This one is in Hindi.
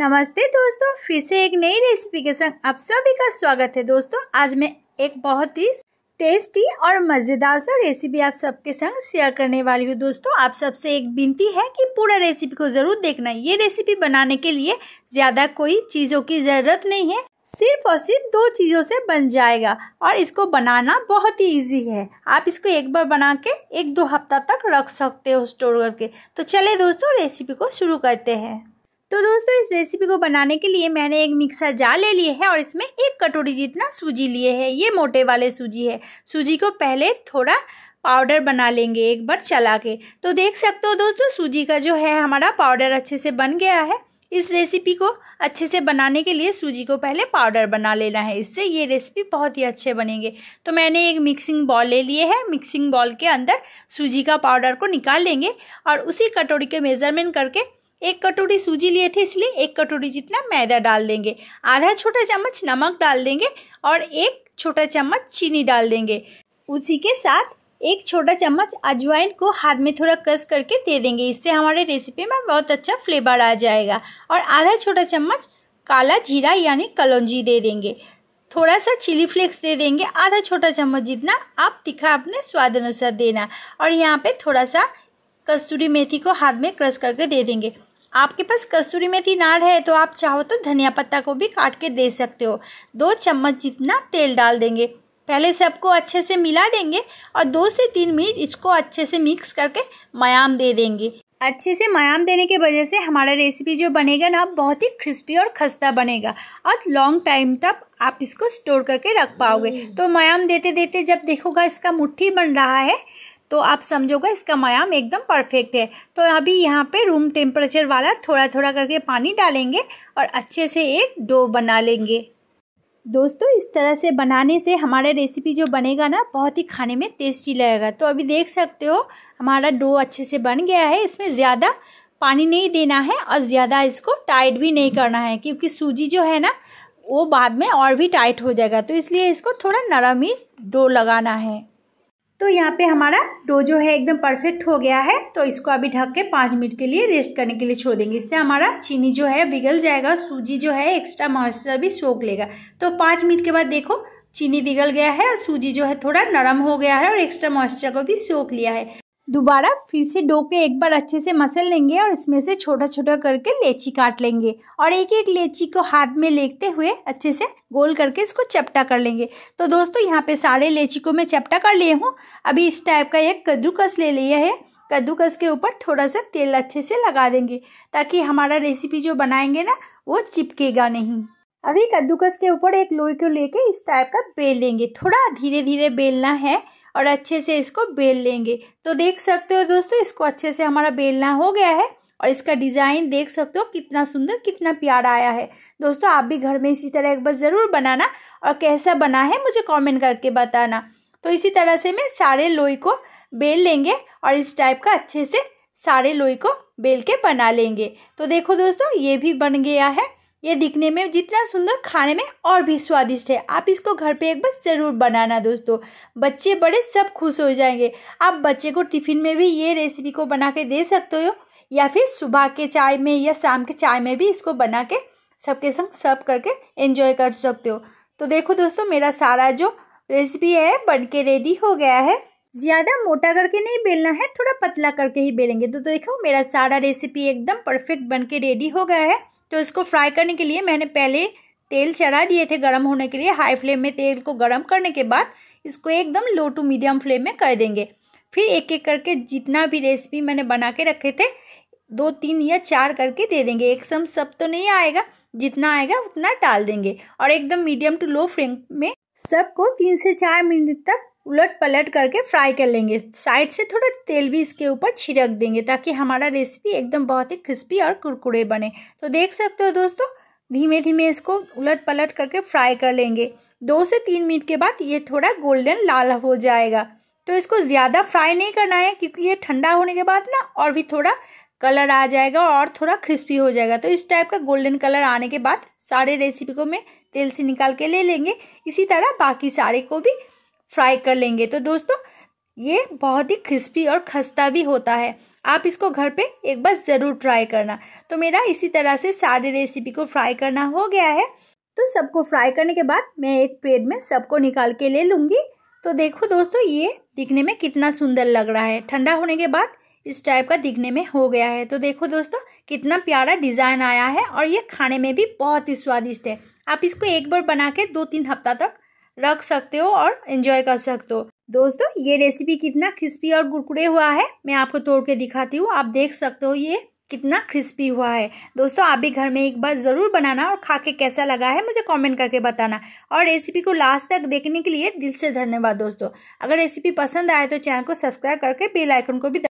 नमस्ते दोस्तों फिर से एक नई रेसिपी के संग आप सभी का स्वागत है दोस्तों आज मैं एक बहुत ही टेस्टी और मज़ेदार सा रेसिपी आप सबके संग शेयर करने वाली हूँ दोस्तों आप सबसे एक विनती है कि पूरा रेसिपी को ज़रूर देखना ये रेसिपी बनाने के लिए ज़्यादा कोई चीज़ों की ज़रूरत नहीं है सिर्फ और सिर्फ दो चीज़ों से बन जाएगा और इसको बनाना बहुत ही इजी है आप इसको एक बार बना के एक दो हफ्ता तक रख सकते हो स्टोर करके तो चले दोस्तों रेसिपी को शुरू करते हैं तो दोस्तों इस रेसिपी को बनाने के लिए मैंने एक मिक्सर जार ले लिए है और इसमें एक कटोरी जितना सूजी लिए है ये मोटे वाले सूजी है सूजी को पहले थोड़ा पाउडर बना लेंगे एक बार चला के तो देख सकते हो दोस्तों सूजी का जो है हमारा पाउडर अच्छे से बन गया है इस रेसिपी को अच्छे से बनाने के लिए सूजी को पहले पाउडर बना लेना है इससे ये रेसिपी बहुत ही अच्छे बनेंगे तो मैंने एक मिक्सिंग बॉल ले लिए है मिक्सिंग बॉल के अंदर सूजी का पाउडर को निकाल लेंगे और उसी कटोरी के मेज़रमेंट करके एक कटोरी सूजी लिए थे इसलिए एक कटोरी जितना मैदा डाल देंगे आधा छोटा चम्मच नमक डाल देंगे और एक छोटा चम्मच चीनी डाल देंगे उसी के साथ एक छोटा चम्मच अजवाइन को हाथ में थोड़ा कस करके दे देंगे इससे हमारे रेसिपी में बहुत अच्छा फ्लेवर आ जाएगा और आधा छोटा चम्मच काला जीरा यानी कलौजी दे देंगे थोड़ा सा चिली फ्लेक्स दे देंगे आधा छोटा चम्मच जितना आप तीखा अपने स्वाद अनुसार देना और यहाँ पे थोड़ा सा कस्तूरी मेथी को हाथ में क्रश करके दे देंगे आपके पास कस्तूरी मेथी नाड़ है तो आप चाहो तो धनिया पत्ता को भी काट के दे सकते हो दो चम्मच जितना तेल डाल देंगे पहले सबको अच्छे से मिला देंगे और दो से तीन मिनट इसको अच्छे से मिक्स करके मयाम दे देंगे अच्छे से मयाम देने की वजह से हमारा रेसिपी जो बनेगा ना बहुत ही क्रिस्पी और खस्ता बनेगा और लॉन्ग टाइम तक आप इसको स्टोर करके रख पाओगे हम्म। तो मयाम देते देते जब देखोगा इसका मुट्ठी बन रहा है तो आप समझोगे इसका मयाम एकदम परफेक्ट है तो अभी यहाँ पे रूम टेम्परेचर वाला थोड़ा थोड़ा करके पानी डालेंगे और अच्छे से एक डो बना लेंगे दोस्तों इस तरह से बनाने से हमारा रेसिपी जो बनेगा ना बहुत ही खाने में टेस्टी लगेगा तो अभी देख सकते हो हमारा डो अच्छे से बन गया है इसमें ज़्यादा पानी नहीं देना है और ज़्यादा इसको टाइट भी नहीं करना है क्योंकि सूजी जो है ना वो बाद में और भी टाइट हो जाएगा तो इसलिए इसको थोड़ा नरम ही डो लगाना है तो यहाँ पे हमारा डो जो है एकदम परफेक्ट हो गया है तो इसको अभी ढक के पाँच मिनट के लिए रेस्ट करने के लिए छोड़ देंगे इससे हमारा चीनी जो है बिगल जाएगा सूजी जो है एक्स्ट्रा मॉइस्चर भी सोख लेगा तो पाँच मिनट के बाद देखो चीनी पिघल गया है और सूजी जो है थोड़ा नरम हो गया है और एक्स्ट्रा मॉइस्चर को भी सोख लिया है दोबारा फिर से डो के एक बार अच्छे से मसल लेंगे और इसमें से छोटा छोटा करके लेची काट लेंगे और एक एक लेची को हाथ में लेते हुए अच्छे से गोल करके इसको चपटा कर लेंगे तो दोस्तों यहाँ पे सारे लेची को मैं चपटा कर लिए हूँ अभी इस टाइप का एक कद्दूकस ले लिया है कद्दूकस के ऊपर थोड़ा सा तेल अच्छे से लगा देंगे ताकि हमारा रेसिपी जो बनाएंगे ना वो चिपकेगा नहीं अभी कद्दूकस के ऊपर एक लोई को लेके इस टाइप का बेल लेंगे थोड़ा धीरे धीरे बेलना है और अच्छे से इसको बेल लेंगे तो देख सकते हो दोस्तों इसको अच्छे से हमारा बेलना हो गया है और इसका डिज़ाइन देख सकते हो कितना सुंदर कितना प्यारा आया है दोस्तों आप भी घर में इसी तरह एक बार ज़रूर बनाना और कैसा बना है मुझे कमेंट करके बताना तो इसी तरह से मैं सारे लोई को बेल लेंगे और इस टाइप का अच्छे से सारे लोई को बेल के बना लेंगे तो देखो दोस्तों ये भी बन गया है ये दिखने में जितना सुंदर खाने में और भी स्वादिष्ट है आप इसको घर पे एक बार ज़रूर बनाना दोस्तों बच्चे बड़े सब खुश हो जाएंगे आप बच्चे को टिफ़िन में भी ये रेसिपी को बना के दे सकते हो या फिर सुबह के चाय में या शाम के चाय में भी इसको बना के सबके संग सर्व करके एंजॉय कर सकते हो तो देखो दोस्तों मेरा सारा जो रेसिपी है बन के रेडी हो गया है ज़्यादा मोटा करके नहीं बेलना है थोड़ा पतला करके ही बेलेंगे तो देखो मेरा सारा रेसिपी एकदम परफेक्ट बन के रेडी हो गया है तो इसको फ्राई करने के लिए मैंने पहले तेल चढ़ा दिए थे गर्म होने के लिए हाई फ्लेम में तेल को गर्म करने के बाद इसको एकदम लो टू मीडियम फ्लेम में कर देंगे फिर एक एक करके जितना भी रेसिपी मैंने बना के रखे थे दो तीन या चार करके दे देंगे एक सम सब तो नहीं आएगा जितना आएगा उतना डाल देंगे और एकदम मीडियम टू लो फ्लेम में सबको तीन से चार मिनट तक उलट पलट करके फ्राई कर लेंगे साइड से थोड़ा तेल भी इसके ऊपर छिड़क देंगे ताकि हमारा रेसिपी एकदम बहुत ही क्रिस्पी और कुरकुरे बने तो देख सकते हो दोस्तों धीमे धीमे इसको उलट पलट करके फ्राई कर लेंगे दो से तीन मिनट के बाद ये थोड़ा गोल्डन लाल हो जाएगा तो इसको ज़्यादा फ्राई नहीं करना है क्योंकि ये ठंडा होने के बाद ना और भी थोड़ा कलर आ जाएगा और थोड़ा क्रिस्पी हो जाएगा तो इस टाइप का गोल्डन कलर आने के बाद सारे रेसिपी को मैं तेल से निकाल के ले लेंगे इसी तरह बाकी सारे को भी फ्राई कर लेंगे तो दोस्तों ये बहुत ही क्रिस्पी और खस्ता भी होता है आप इसको घर पे एक बार ज़रूर ट्राई करना तो मेरा इसी तरह से सारी रेसिपी को फ्राई करना हो गया है तो सबको फ्राई करने के बाद मैं एक प्लेट में सबको निकाल के ले लूँगी तो देखो दोस्तों ये दिखने में कितना सुंदर लग रहा है ठंडा होने के बाद इस टाइप का दिखने में हो गया है तो देखो दोस्तों कितना प्यारा डिज़ाइन आया है और ये खाने में भी बहुत ही स्वादिष्ट है आप इसको एक बार बना के दो तीन हफ्ता तक रख सकते हो और एंजॉय कर सकते हो दोस्तों ये रेसिपी कितना क्रिस्पी और कुरकुरे हुआ है मैं आपको तोड़ के दिखाती हूँ आप देख सकते हो ये कितना क्रिस्पी हुआ है दोस्तों आप भी घर में एक बार ज़रूर बनाना और खा के कैसा लगा है मुझे कमेंट करके बताना और रेसिपी को लास्ट तक देखने के लिए दिल से धन्यवाद दोस्तों अगर रेसिपी पसंद आए तो चैनल को सब्सक्राइब करके बेल आइकन को भी